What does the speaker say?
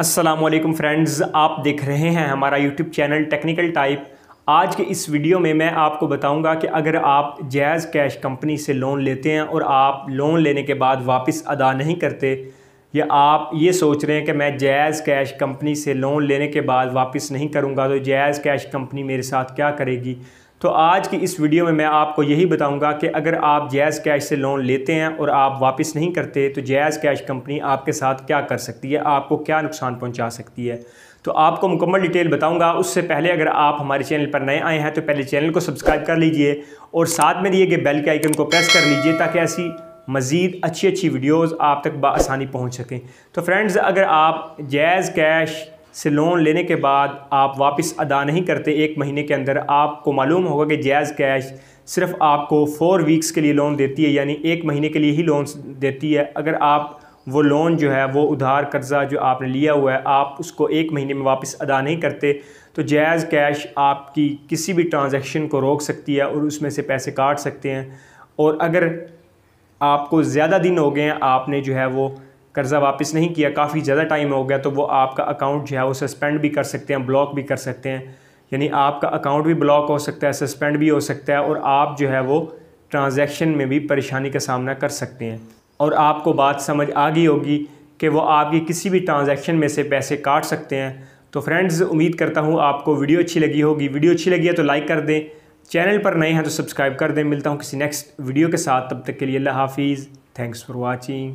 Aslam friends आप देख रहे हैं हमारा यूट्यूब चैनल टेक्निकल टाइप आज के इस वीडियो में मैं आपको बताऊंगा कि अगर आप जैज़ कैश कंपनी से लोन लेते हैं और आप लोन लेने के बाद वापस अदा नहीं करते या आप ये सोच रहे हैं कि मैं जैज़ कैश कंपनी से लोन लेने के बाद वापस नहीं करूँगा तो जैज़ कैश कंपनी मेरे साथ क्या करेगी तो आज की इस वीडियो में मैं आपको यही बताऊंगा कि अगर आप जैज़ कैश से लोन लेते हैं और आप वापस नहीं करते तो जैज़ कैश कंपनी आपके साथ क्या कर सकती है आपको क्या नुकसान पहुंचा सकती है तो आपको मुकम्मल डिटेल बताऊंगा उससे पहले अगर आप हमारे चैनल पर नए आए हैं तो पहले चैनल को सब्सक्राइब कर लीजिए और साथ में दिए गए बेल के आइकन को प्रेस कर लीजिए ताकि ऐसी मज़ीद अच्छी अच्छी वीडियोज़ आप तक बसानी पहुँच सकें तो फ्रेंड्स अगर आप जैज़ कैश से लोन लेने के बाद आप वापस अदा नहीं करते एक महीने के अंदर आपको मालूम होगा कि जैज़ कैश सिर्फ आपको फ़ोर वीक्स के लिए लोन देती है यानी एक महीने के लिए ही लोन देती है अगर आप वो लोन जो है वो उधार कर्ज़ा जो आपने लिया हुआ है आप उसको एक महीने में वापस अदा नहीं करते तो जैज़ कैश आपकी किसी भी ट्रांजैक्शन को रोक सकती है और उसमें से पैसे काट सकते हैं और अगर आपको ज़्यादा दिन हो गए हैं आपने जो है वो कर्ज़ा वापस नहीं किया काफ़ी ज़्यादा टाइम हो गया तो वो आपका अकाउंट जो है वो सस्पेंड भी कर सकते हैं ब्लॉक भी कर सकते हैं यानी आपका अकाउंट भी ब्लॉक हो सकता है सस्पेंड भी हो सकता है और आप जो है वो ट्रांजैक्शन में भी परेशानी का सामना कर सकते हैं और आपको बात समझ आ गई होगी कि वो आपकी किसी भी ट्रांजेक्शन में से पैसे काट सकते हैं तो फ्रेंड्स उम्मीद करता हूँ आपको वीडियो अच्छी लगी होगी वीडियो अच्छी लगी है तो लाइक कर दें चैनल पर नए हैं तो सब्सक्राइब कर दें मिलता हूँ किसी नेक्स्ट वीडियो के साथ तब तक के लिए अल्लाह हाफिज़ थैंक्स फॉर वॉचिंग